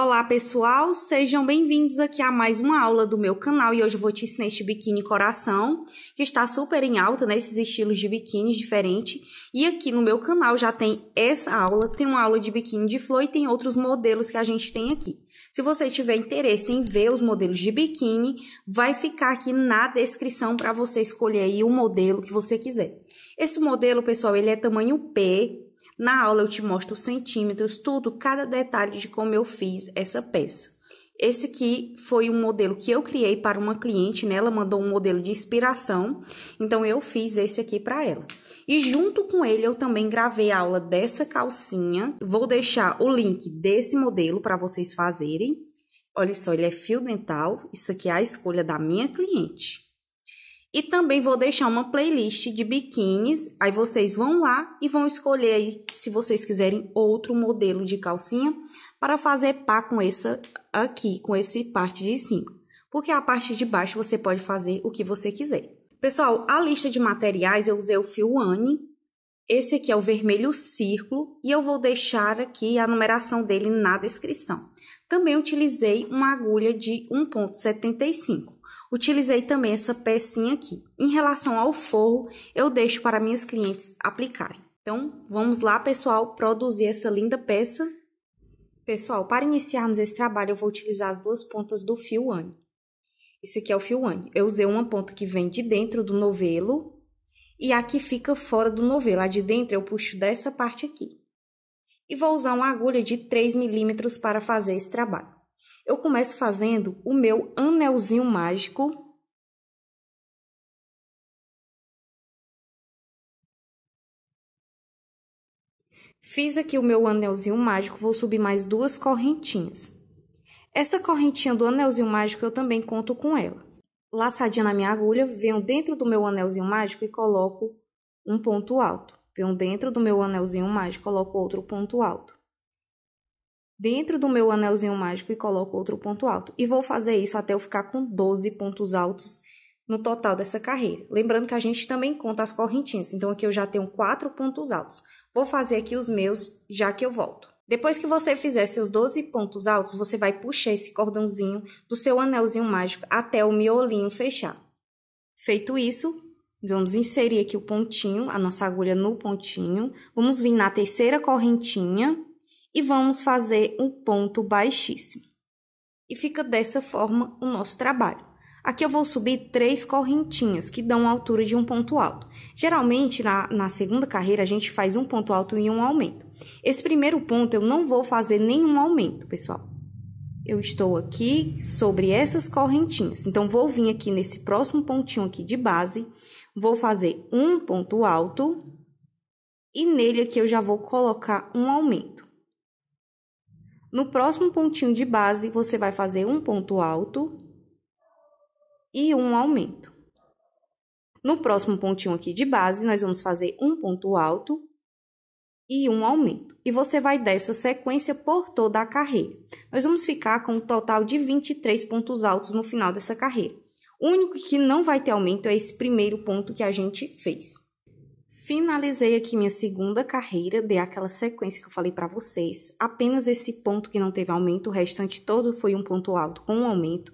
Olá pessoal, sejam bem-vindos aqui a mais uma aula do meu canal e hoje eu vou te ensinar este biquíni coração, que está super em alta nesses né? estilos de biquíni diferente. E aqui no meu canal já tem essa aula, tem uma aula de biquíni de flor e tem outros modelos que a gente tem aqui. Se você tiver interesse em ver os modelos de biquíni, vai ficar aqui na descrição para você escolher aí o modelo que você quiser. Esse modelo, pessoal, ele é tamanho P, na aula eu te mostro os centímetros, tudo, cada detalhe de como eu fiz essa peça. Esse aqui foi um modelo que eu criei para uma cliente, né? Ela mandou um modelo de inspiração, então eu fiz esse aqui para ela. E junto com ele eu também gravei a aula dessa calcinha. Vou deixar o link desse modelo para vocês fazerem. Olha só, ele é fio dental. Isso aqui é a escolha da minha cliente. E também vou deixar uma playlist de biquínis, aí vocês vão lá e vão escolher aí, se vocês quiserem outro modelo de calcinha para fazer par com essa aqui, com esse parte de cima. Porque a parte de baixo você pode fazer o que você quiser. Pessoal, a lista de materiais eu usei o fio Anne, esse aqui é o vermelho círculo e eu vou deixar aqui a numeração dele na descrição. Também utilizei uma agulha de 1.75. Utilizei também essa pecinha aqui. Em relação ao forro, eu deixo para minhas clientes aplicarem. Então, vamos lá, pessoal, produzir essa linda peça. Pessoal, para iniciarmos esse trabalho, eu vou utilizar as duas pontas do fio Anne. Esse aqui é o fio Anne. Eu usei uma ponta que vem de dentro do novelo e a que fica fora do novelo. A de dentro eu puxo dessa parte aqui. E vou usar uma agulha de 3 milímetros para fazer esse trabalho. Eu começo fazendo o meu anelzinho mágico Fiz aqui o meu anelzinho mágico, vou subir mais duas correntinhas. Essa correntinha do anelzinho mágico eu também conto com ela. Laçadinha na minha agulha, venho dentro do meu anelzinho mágico e coloco um ponto alto. Venho dentro do meu anelzinho mágico, coloco outro ponto alto dentro do meu anelzinho mágico e coloco outro ponto alto. E vou fazer isso até eu ficar com 12 pontos altos no total dessa carreira. Lembrando que a gente também conta as correntinhas, então aqui eu já tenho quatro pontos altos. Vou fazer aqui os meus já que eu volto. Depois que você fizer seus 12 pontos altos, você vai puxar esse cordãozinho do seu anelzinho mágico até o miolinho fechar. Feito isso, vamos inserir aqui o pontinho, a nossa agulha no pontinho. Vamos vir na terceira correntinha e vamos fazer um ponto baixíssimo. E fica dessa forma o nosso trabalho. Aqui eu vou subir três correntinhas que dão a altura de um ponto alto. Geralmente, na, na segunda carreira, a gente faz um ponto alto e um aumento. Esse primeiro ponto eu não vou fazer nenhum aumento, pessoal. Eu estou aqui sobre essas correntinhas. Então, vou vir aqui nesse próximo pontinho aqui de base, vou fazer um ponto alto e nele aqui eu já vou colocar um aumento. No próximo pontinho de base, você vai fazer um ponto alto e um aumento. No próximo pontinho aqui de base, nós vamos fazer um ponto alto e um aumento. E você vai dessa sequência por toda a carreira. Nós vamos ficar com um total de 23 pontos altos no final dessa carreira. O único que não vai ter aumento é esse primeiro ponto que a gente fez. Finalizei aqui minha segunda carreira, dei aquela sequência que eu falei para vocês. Apenas esse ponto que não teve aumento, o restante todo foi um ponto alto com um aumento.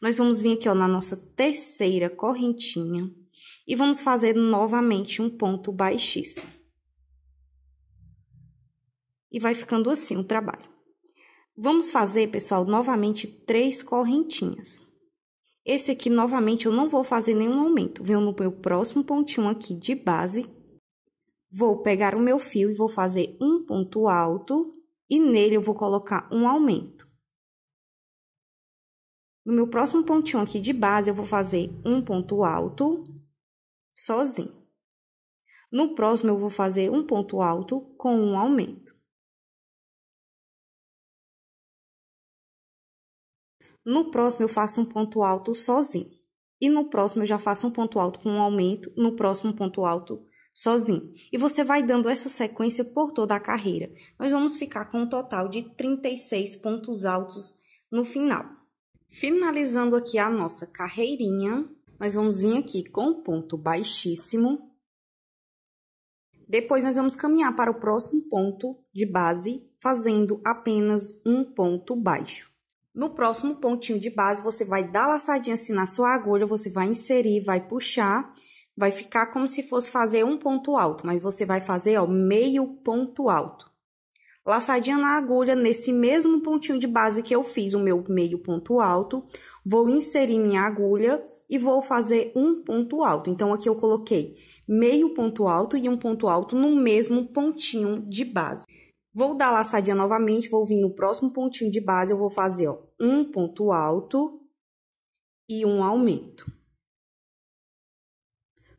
Nós vamos vir aqui ó, na nossa terceira correntinha e vamos fazer novamente um ponto baixíssimo. E vai ficando assim o trabalho. Vamos fazer, pessoal, novamente três correntinhas. Esse aqui, novamente, eu não vou fazer nenhum aumento. Venho no meu próximo pontinho aqui de base Vou pegar o meu fio e vou fazer um ponto alto e nele eu vou colocar um aumento. No meu próximo pontinho aqui de base, eu vou fazer um ponto alto sozinho. No próximo, eu vou fazer um ponto alto com um aumento. No próximo, eu faço um ponto alto sozinho. E no próximo, eu já faço um ponto alto com um aumento. No próximo, um ponto alto sozinho. E você vai dando essa sequência por toda a carreira. Nós vamos ficar com um total de 36 pontos altos no final. Finalizando aqui a nossa carreirinha, nós vamos vir aqui com um ponto baixíssimo. Depois, nós vamos caminhar para o próximo ponto de base, fazendo apenas um ponto baixo. No próximo pontinho de base, você vai dar laçadinha assim na sua agulha, você vai inserir, vai puxar vai ficar como se fosse fazer um ponto alto, mas você vai fazer ó, meio ponto alto. Laçadinha na agulha, nesse mesmo pontinho de base que eu fiz o meu meio ponto alto, vou inserir minha agulha e vou fazer um ponto alto. Então, aqui eu coloquei meio ponto alto e um ponto alto no mesmo pontinho de base. Vou dar laçadinha novamente, vou vir no próximo pontinho de base, eu vou fazer ó, um ponto alto e um aumento.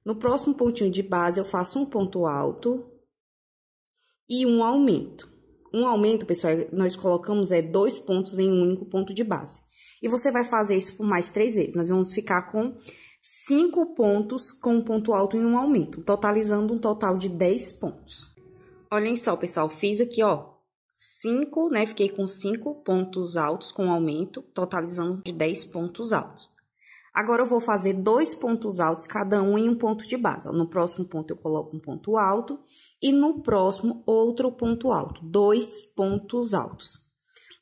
No próximo pontinho de base, eu faço um ponto alto e um aumento. Um aumento, pessoal, nós colocamos é dois pontos em um único ponto de base. E você vai fazer isso por mais três vezes. Nós vamos ficar com cinco pontos com um ponto alto e um aumento, totalizando um total de 10 pontos. Olhem só, pessoal, fiz aqui, ó, cinco, né? Fiquei com cinco pontos altos com aumento, totalizando de 10 pontos altos. Agora eu vou fazer dois pontos altos, cada um em um ponto de base. No próximo ponto eu coloco um ponto alto e no próximo outro ponto alto, dois pontos altos.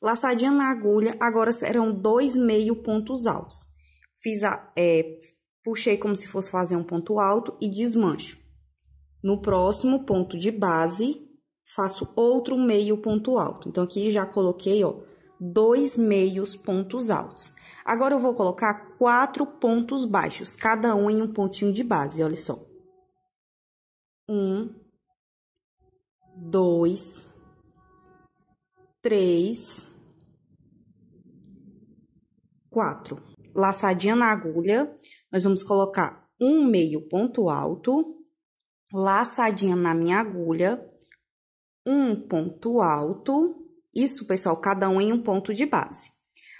Laçadinha na agulha, agora serão dois meio pontos altos. Fiz a, é, puxei como se fosse fazer um ponto alto e desmancho. No próximo ponto de base, faço outro meio ponto alto. Então, aqui já coloquei, ó, dois meios pontos altos. Agora eu vou colocar quatro pontos baixos, cada um em um pontinho de base, olha só. Um, dois, três, quatro. Laçadinha na agulha, nós vamos colocar um meio ponto alto, laçadinha na minha agulha, um ponto alto isso, pessoal, cada um em um ponto de base.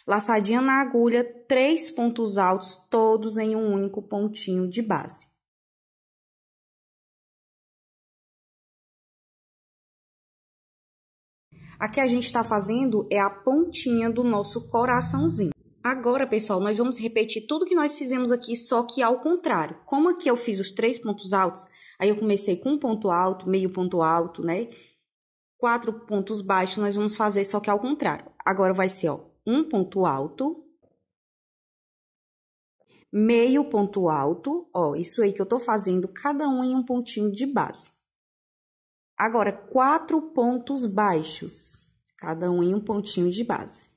Laçadinha na agulha, três pontos altos, todos em um único pontinho de base. Aqui a gente está fazendo é a pontinha do nosso coraçãozinho. Agora, pessoal, nós vamos repetir tudo que nós fizemos aqui, só que ao contrário. Como aqui eu fiz os três pontos altos, aí eu comecei com um ponto alto, meio ponto alto, né? quatro pontos baixos, nós vamos fazer só que ao contrário. Agora vai ser, ó, um ponto alto, meio ponto alto, ó, isso aí que eu tô fazendo, cada um em um pontinho de base. Agora, quatro pontos baixos, cada um em um pontinho de base.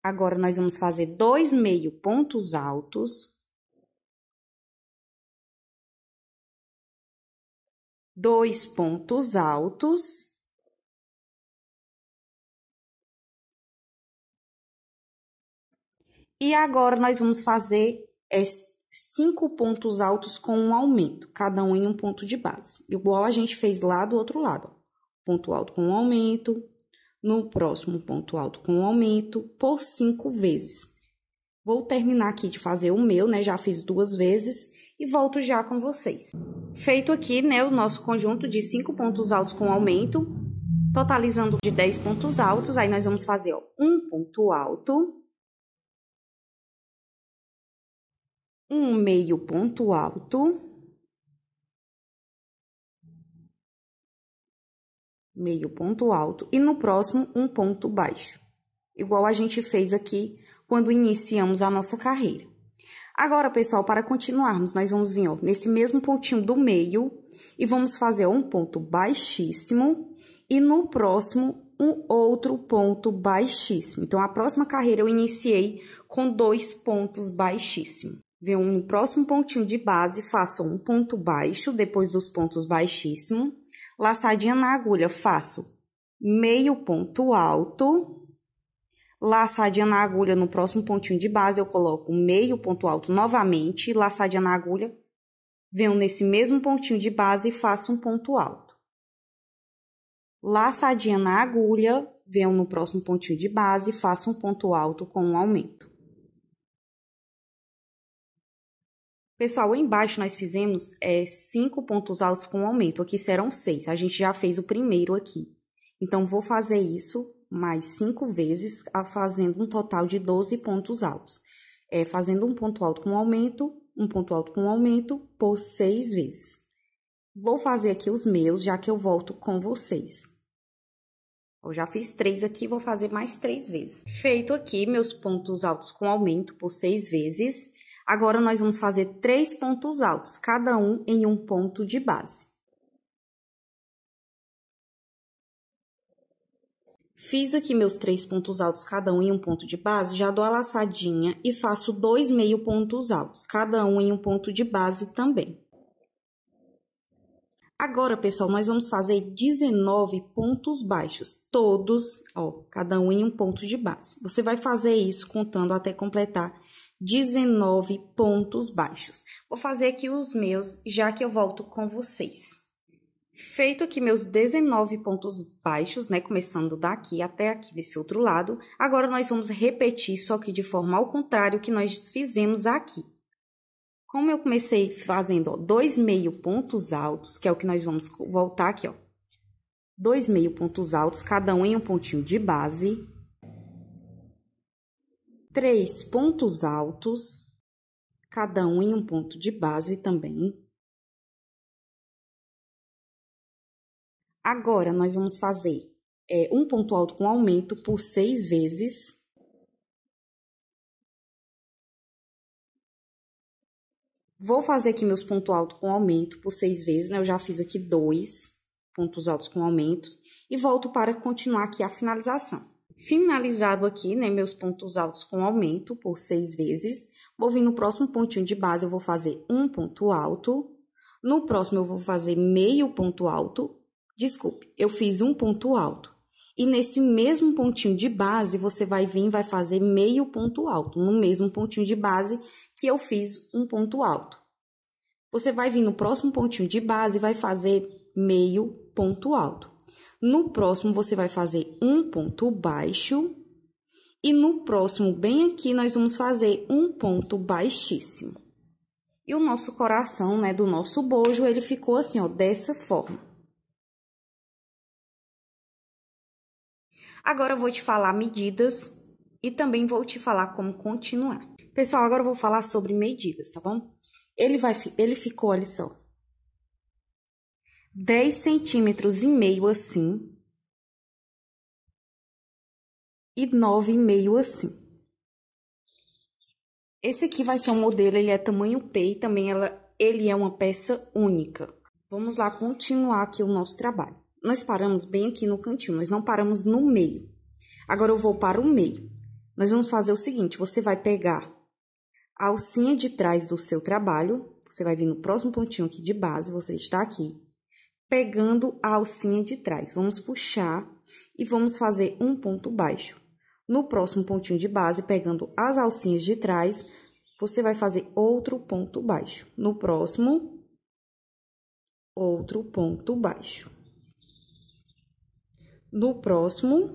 Agora, nós vamos fazer dois meio pontos altos, dois pontos altos. E agora nós vamos fazer cinco pontos altos com um aumento, cada um em um ponto de base, igual a gente fez lá do outro lado. Ó. Ponto alto com um aumento, no próximo ponto alto com um aumento, por cinco vezes. Vou terminar aqui de fazer o meu, né? Já fiz duas vezes e volto já com vocês. Feito aqui né, o nosso conjunto de 5 pontos altos com aumento, totalizando de 10 pontos altos, aí nós vamos fazer um ponto alto, um meio ponto alto, meio ponto alto e no próximo um ponto baixo, igual a gente fez aqui quando iniciamos a nossa carreira. Agora, pessoal, para continuarmos, nós vamos vir ó, nesse mesmo pontinho do meio e vamos fazer um ponto baixíssimo e no próximo um outro ponto baixíssimo. Então, a próxima carreira eu iniciei com dois pontos baixíssimos. Venham no próximo pontinho de base, faço um ponto baixo, depois dos pontos baixíssimos. Laçadinha na agulha, faço meio ponto alto, laçadinha na agulha no próximo pontinho de base, eu coloco meio ponto alto novamente, laçadinha na agulha, venho nesse mesmo pontinho de base e faço um ponto alto. Laçadinha na agulha, venho no próximo pontinho de base e faço um ponto alto com um aumento. Pessoal, embaixo nós fizemos é, cinco pontos altos com aumento, aqui serão seis, a gente já fez o primeiro aqui. Então, vou fazer isso mais cinco vezes, fazendo um total de 12 pontos altos. É, fazendo um ponto alto com aumento, um ponto alto com aumento por seis vezes. Vou fazer aqui os meus, já que eu volto com vocês. Eu já fiz três aqui, vou fazer mais três vezes. Feito aqui meus pontos altos com aumento por seis vezes. Agora, nós vamos fazer três pontos altos, cada um em um ponto de base. Fiz aqui meus três pontos altos, cada um em um ponto de base, já dou a laçadinha e faço dois meio pontos altos, cada um em um ponto de base também. Agora, pessoal, nós vamos fazer 19 pontos baixos, todos, ó, cada um em um ponto de base. Você vai fazer isso contando até completar 19 pontos baixos. Vou fazer aqui os meus, já que eu volto com vocês. Feito aqui meus 19 pontos baixos, né, começando daqui até aqui desse outro lado, agora nós vamos repetir, só que de forma ao contrário que nós fizemos aqui. Como eu comecei fazendo, ó, dois meio pontos altos, que é o que nós vamos voltar aqui, ó. Dois meio pontos altos, cada um em um pontinho de base. Três pontos altos, cada um em um ponto de base também Agora nós vamos fazer é, um ponto alto com aumento por seis vezes. Vou fazer aqui meus ponto alto com aumento por seis vezes, né? Eu já fiz aqui dois pontos altos com aumentos e volto para continuar aqui a finalização. Finalizado aqui, né, meus pontos altos com aumento por seis vezes, vou vir no próximo pontinho de base, eu vou fazer um ponto alto. No próximo, eu vou fazer meio ponto alto Desculpe, eu fiz um ponto alto. E nesse mesmo pontinho de base, você vai vir e vai fazer meio ponto alto, no mesmo pontinho de base que eu fiz um ponto alto. Você vai vir no próximo pontinho de base e vai fazer meio ponto alto. No próximo, você vai fazer um ponto baixo. E no próximo, bem aqui, nós vamos fazer um ponto baixíssimo. E o nosso coração, né, do nosso bojo, ele ficou assim, ó, dessa forma. Agora eu vou te falar medidas e também vou te falar como continuar. Pessoal, agora eu vou falar sobre medidas, tá bom? Ele vai ele ficou, olha só. 10 centímetros e meio assim. E nove e meio assim. Esse aqui vai ser um modelo, ele é tamanho P e também ela, ele é uma peça única. Vamos lá continuar aqui o nosso trabalho nós paramos bem aqui no cantinho, nós não paramos no meio. Agora eu vou para o meio. Nós vamos fazer o seguinte: você vai pegar a alcinha de trás do seu trabalho, você vai vir no próximo pontinho aqui de base, você está aqui, pegando a alcinha de trás. Vamos puxar e vamos fazer um ponto baixo. No próximo pontinho de base, pegando as alcinhas de trás, você vai fazer outro ponto baixo. No próximo, outro ponto baixo no próximo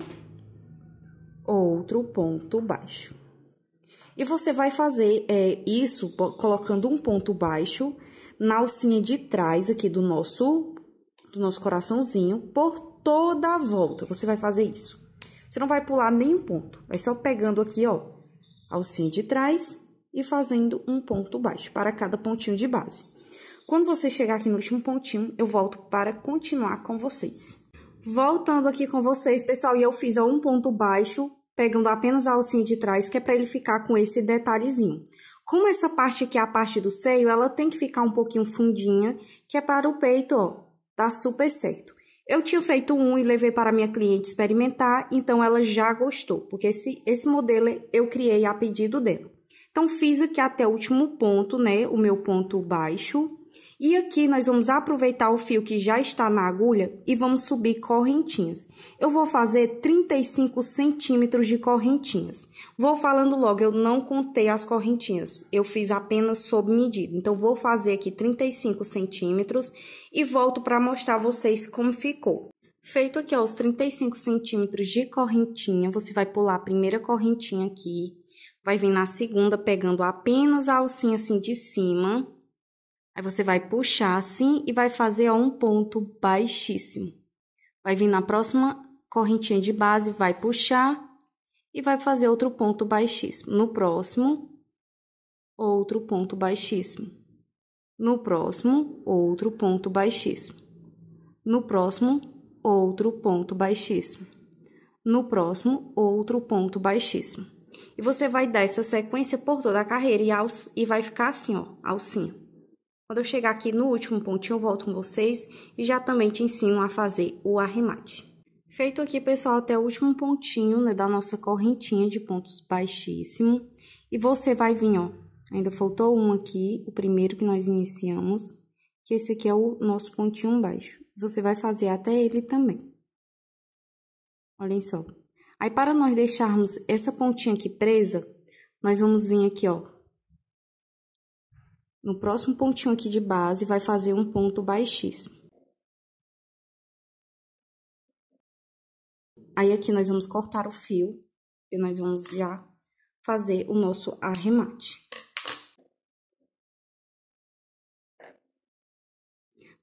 outro ponto baixo. E você vai fazer é, isso colocando um ponto baixo na alcinha de trás aqui do nosso do nosso coraçãozinho por toda a volta. Você vai fazer isso. Você não vai pular nenhum ponto. Vai só pegando aqui, ó, alcinha de trás e fazendo um ponto baixo para cada pontinho de base. Quando você chegar aqui no último pontinho, eu volto para continuar com vocês. Voltando aqui com vocês, pessoal, e eu fiz um ponto baixo, pegando apenas a alcinha de trás, que é para ele ficar com esse detalhezinho. Como essa parte aqui é a parte do seio, ela tem que ficar um pouquinho fundinha, que é para o peito, ó, tá super certo. Eu tinha feito um e levei para minha cliente experimentar, então ela já gostou, porque esse, esse modelo eu criei a pedido dela. Então, fiz aqui até o último ponto, né, o meu ponto baixo, e aqui nós vamos aproveitar o fio que já está na agulha e vamos subir correntinhas. Eu vou fazer 35 centímetros de correntinhas. Vou falando logo, eu não contei as correntinhas, eu fiz apenas sob medida. Então, vou fazer aqui 35 centímetros e volto para mostrar a vocês como ficou. Feito aqui ó, os 35 centímetros de correntinha, você vai pular a primeira correntinha aqui, vai vir na segunda pegando apenas a alcinha assim de cima Aí você vai puxar assim e vai fazer um ponto baixíssimo. Vai vir na próxima correntinha de base, vai puxar e vai fazer outro ponto baixíssimo. No próximo, outro ponto baixíssimo. No próximo, outro ponto baixíssimo. No próximo, outro ponto baixíssimo. No próximo, outro ponto baixíssimo. E você vai dar essa sequência por toda a carreira e, e vai ficar assim, ó, alcinho. Quando eu chegar aqui no último pontinho, eu volto com vocês e já também te ensino a fazer o arremate. Feito aqui, pessoal, até o último pontinho, né, da nossa correntinha de pontos baixíssimo. E você vai vir, ó, ainda faltou um aqui, o primeiro que nós iniciamos, que esse aqui é o nosso pontinho baixo. Você vai fazer até ele também. Olhem só. Aí, para nós deixarmos essa pontinha aqui presa, nós vamos vir aqui, ó, no próximo pontinho aqui de base, vai fazer um ponto baixíssimo. Aí, aqui nós vamos cortar o fio e nós vamos já fazer o nosso arremate.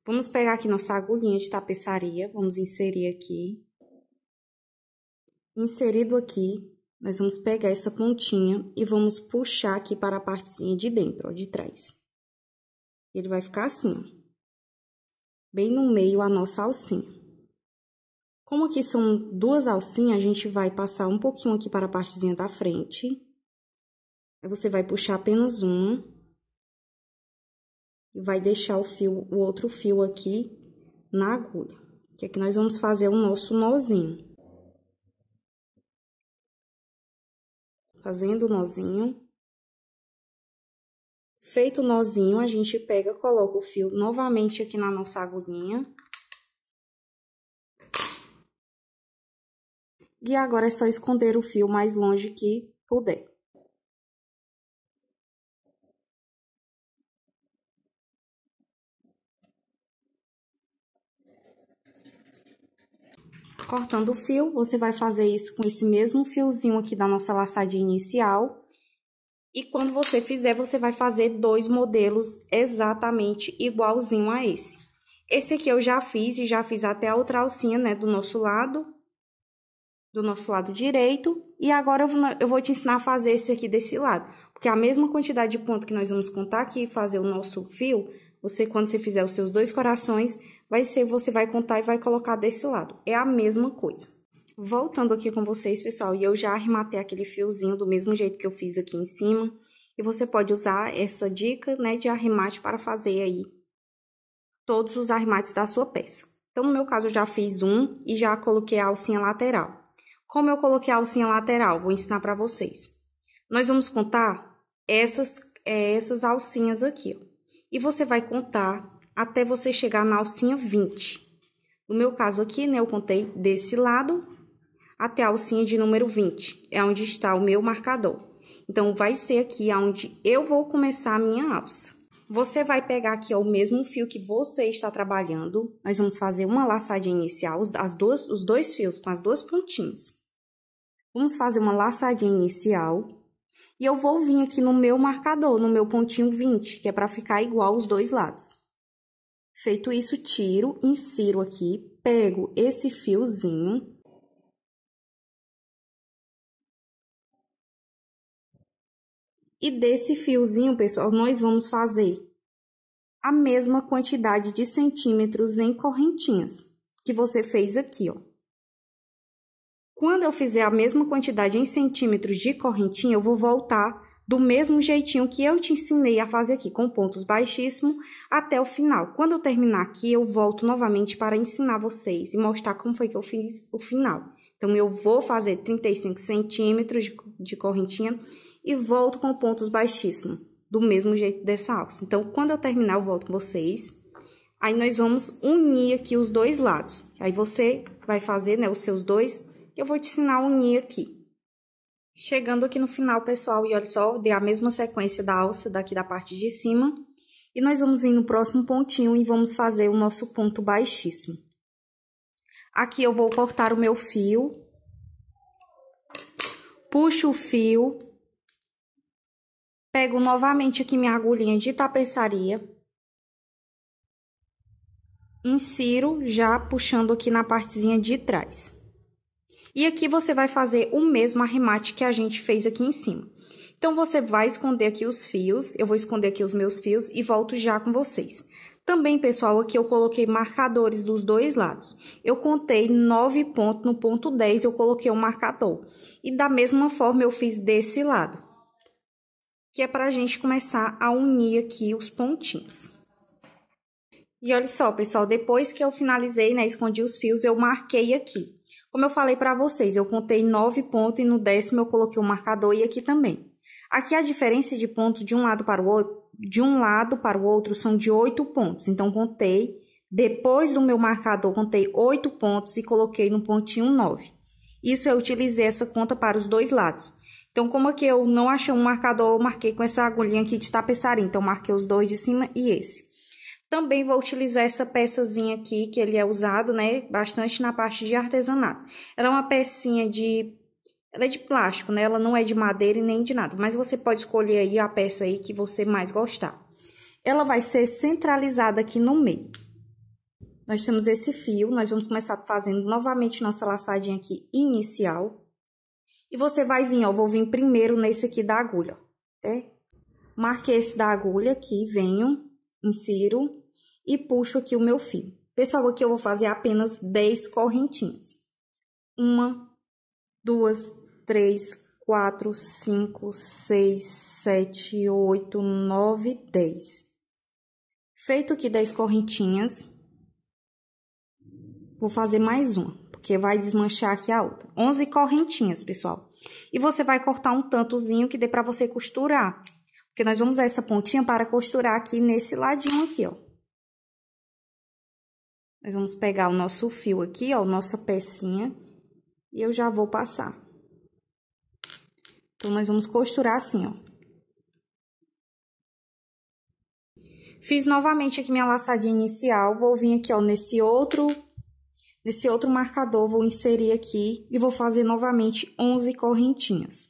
Vamos pegar aqui nossa agulhinha de tapeçaria, vamos inserir aqui. Inserido aqui, nós vamos pegar essa pontinha e vamos puxar aqui para a partezinha de dentro, ó, de trás. Ele vai ficar assim, bem no meio a nossa alcinha. Como aqui são duas alcinhas, a gente vai passar um pouquinho aqui para a partezinha da frente. Aí você vai puxar apenas um E vai deixar o fio, o outro fio aqui na agulha. Que aqui nós vamos fazer o nosso nozinho. Fazendo o nozinho. Feito o nozinho, a gente pega, coloca o fio novamente aqui na nossa agulhinha. E agora é só esconder o fio mais longe que puder. Cortando o fio, você vai fazer isso com esse mesmo fiozinho aqui da nossa laçadinha inicial e quando você fizer, você vai fazer dois modelos exatamente igualzinho a esse. Esse aqui eu já fiz e já fiz até a outra alcinha, né, do nosso lado, do nosso lado direito. E agora eu vou te ensinar a fazer esse aqui desse lado. Porque a mesma quantidade de ponto que nós vamos contar aqui e fazer o nosso fio, você, quando você fizer os seus dois corações, vai ser, você vai contar e vai colocar desse lado. É a mesma coisa. Voltando aqui com vocês, pessoal, e eu já arrematei aquele fiozinho do mesmo jeito que eu fiz aqui em cima. E você pode usar essa dica, né, de arremate para fazer aí todos os arremates da sua peça. Então, no meu caso, eu já fiz um e já coloquei a alcinha lateral. Como eu coloquei a alcinha lateral? Vou ensinar para vocês. Nós vamos contar essas, é, essas alcinhas aqui, ó. E você vai contar até você chegar na alcinha 20. No meu caso aqui, né, eu contei desse lado até a alcinha de número 20, é onde está o meu marcador. Então, vai ser aqui onde eu vou começar a minha alça. Você vai pegar aqui ó, o mesmo fio que você está trabalhando. Nós vamos fazer uma laçadinha inicial, as duas, os dois fios com as duas pontinhas. Vamos fazer uma laçadinha inicial. E eu vou vir aqui no meu marcador, no meu pontinho 20, que é para ficar igual os dois lados. Feito isso, tiro, insiro aqui, pego esse fiozinho E desse fiozinho, pessoal, nós vamos fazer a mesma quantidade de centímetros em correntinhas que você fez aqui, ó. Quando eu fizer a mesma quantidade em centímetros de correntinha, eu vou voltar do mesmo jeitinho que eu te ensinei a fazer aqui, com pontos baixíssimos, até o final. Quando eu terminar aqui, eu volto novamente para ensinar vocês e mostrar como foi que eu fiz o final. Então, eu vou fazer 35 centímetros de correntinha e volto com pontos baixíssimos, do mesmo jeito dessa alça. Então, quando eu terminar, eu volto com vocês. Aí, nós vamos unir aqui os dois lados. Aí, você vai fazer, né, os seus dois, eu vou te ensinar a unir aqui. Chegando aqui no final, pessoal, e olha só, dei a mesma sequência da alça daqui da parte de cima. E nós vamos vir no próximo pontinho e vamos fazer o nosso ponto baixíssimo. Aqui eu vou cortar o meu fio. Puxo o fio Pego novamente aqui minha agulhinha de tapeçaria. Insiro já puxando aqui na partezinha de trás. E aqui você vai fazer o mesmo arremate que a gente fez aqui em cima. Então, você vai esconder aqui os fios, eu vou esconder aqui os meus fios e volto já com vocês. Também, pessoal, aqui eu coloquei marcadores dos dois lados. Eu contei nove pontos, no ponto 10 eu coloquei o um marcador. E da mesma forma eu fiz desse lado que é para a gente começar a unir aqui os pontinhos. E olha só, pessoal, depois que eu finalizei, né, escondi os fios, eu marquei aqui. Como eu falei para vocês, eu contei nove pontos e no décimo eu coloquei o um marcador e aqui também. Aqui a diferença de ponto de um lado para o outro, de um lado para o outro são de oito pontos. Então contei depois do meu marcador, contei oito pontos e coloquei no pontinho nove. Isso é, eu utilizei essa conta para os dois lados. Então, como aqui é eu não achei um marcador, eu marquei com essa agulhinha aqui de tapeçaria. Então, marquei os dois de cima e esse. Também vou utilizar essa peçazinha aqui, que ele é usado, né, bastante na parte de artesanato. Ela é uma pecinha de... Ela é de plástico, né? Ela não é de madeira e nem de nada. Mas você pode escolher aí a peça aí que você mais gostar. Ela vai ser centralizada aqui no meio. Nós temos esse fio, nós vamos começar fazendo novamente nossa laçadinha aqui inicial. E você vai vir, ó, vou vir primeiro nesse aqui da agulha, né? Marquei esse da agulha aqui, venho, insiro e puxo aqui o meu fio. Pessoal, aqui eu vou fazer apenas 10 correntinhas. Uma, duas, três, quatro, cinco, seis, sete, oito, nove, dez. Feito aqui 10 correntinhas, vou fazer mais uma porque vai desmanchar aqui a outra. 11 correntinhas, pessoal. E você vai cortar um tantozinho que dê para você costurar, porque nós vamos usar essa pontinha para costurar aqui nesse ladinho aqui, ó. Nós vamos pegar o nosso fio aqui, ó, nossa pecinha, e eu já vou passar. Então, nós vamos costurar assim, ó. Fiz novamente aqui minha laçadinha inicial, vou vir aqui, ó, nesse outro Nesse outro marcador, vou inserir aqui e vou fazer novamente 11 correntinhas.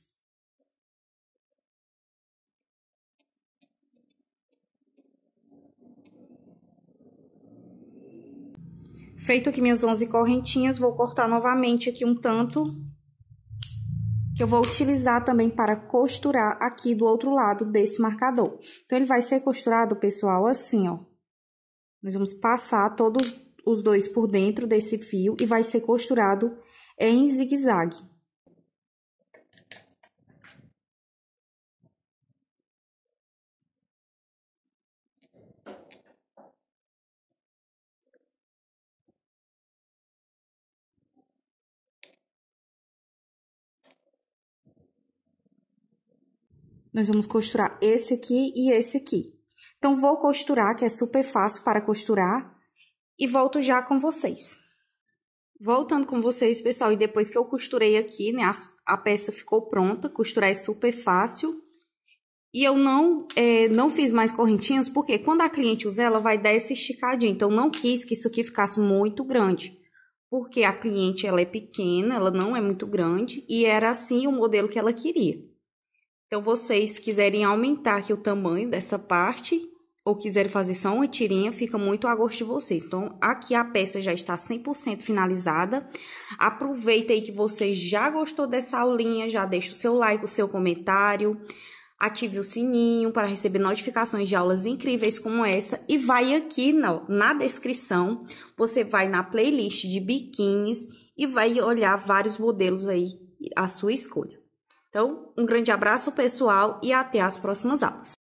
Feito aqui minhas 11 correntinhas, vou cortar novamente aqui um tanto, que eu vou utilizar também para costurar aqui do outro lado desse marcador. Então, ele vai ser costurado, pessoal, assim, ó. Nós vamos passar todos os dois por dentro desse fio e vai ser costurado em zigue-zague. Nós vamos costurar esse aqui e esse aqui. Então, vou costurar, que é super fácil para costurar e volto já com vocês. Voltando com vocês, pessoal, e depois que eu costurei aqui, né, a, a peça ficou pronta, costurar é super fácil. E eu não, é, não fiz mais correntinhas, porque quando a cliente usa, ela vai dar essa esticadinha. Então, não quis que isso aqui ficasse muito grande. Porque a cliente, ela é pequena, ela não é muito grande, e era assim o modelo que ela queria. Então, vocês quiserem aumentar aqui o tamanho dessa parte, ou quiserem fazer só uma tirinha, fica muito a gosto de vocês. Então, aqui a peça já está 100% finalizada. Aproveita aí que você já gostou dessa aulinha, já deixa o seu like, o seu comentário, ative o sininho para receber notificações de aulas incríveis como essa e vai aqui na, na descrição, você vai na playlist de biquínis e vai olhar vários modelos aí à sua escolha. Então, um grande abraço pessoal e até as próximas aulas.